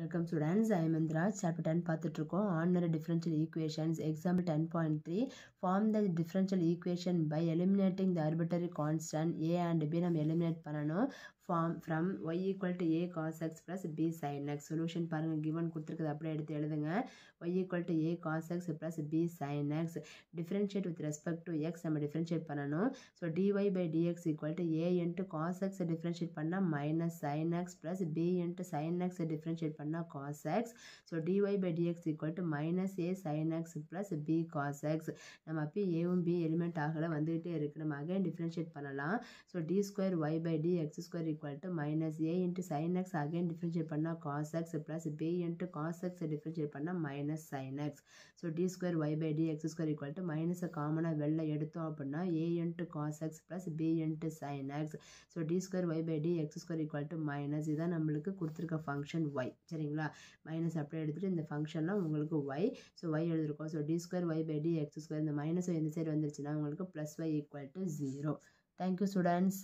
welcome students ஐமந்திரா chapter ten பார்த்துட்ருக்கோம் ordinary differential equations example ten point three form the differential equation by eliminating the arbitrary constant A and B நம்ம eliminate பண்ணணும் form from Y equal to A cos X plus B sine X solution பாருங்கள் given கொடுத்துருக்குது அப்படியே எடுத்து எழுதுங்க Y equal to A cos X plus B sine X differentiate with respect to X நம்ம differentiate பண்ணணும் so dy by dx equal to A into cos X differentiate பண்ணால் minus sine X plus B into sine X differentiate பண்ணால் பண்ணால் cos X so dy by dx equal to minus A sine X plus B cos X நம்ம அப்போ ஏவும் B element ஆகல வந்துகிட்டே இருக்குது நம்ம அகைன் டிஃப்ரென்ஷியேட் பண்ணலாம் so D square Y by D X square equal to minus A into sine X again differentiate பண்ணால் cos X plus B into cos X differentiate பண்ணால் minus sine X so D square Y by D X square equal to மைனஸை காமனாக வெளில எடுத்தோம் அப்படின்னா A into cos X plus B into sine X so D square Y by D X square equal to minus இதான் நம்மளுக்கு கொடுத்துருக்க function Y சரிங்களா minus அப்படியே எடுத்துகிட்டு இந்த ஃபங்க்ஷன்லாம் உங்களுக்கு ஒய் ஸோ ஒய் எழுதிருக்கோம் so D square Y by D X square இந்த மைனஸ் இந்த சைடு வந்துருச்சுன்னா உங்களுக்கு plus Y equal to zero thank you students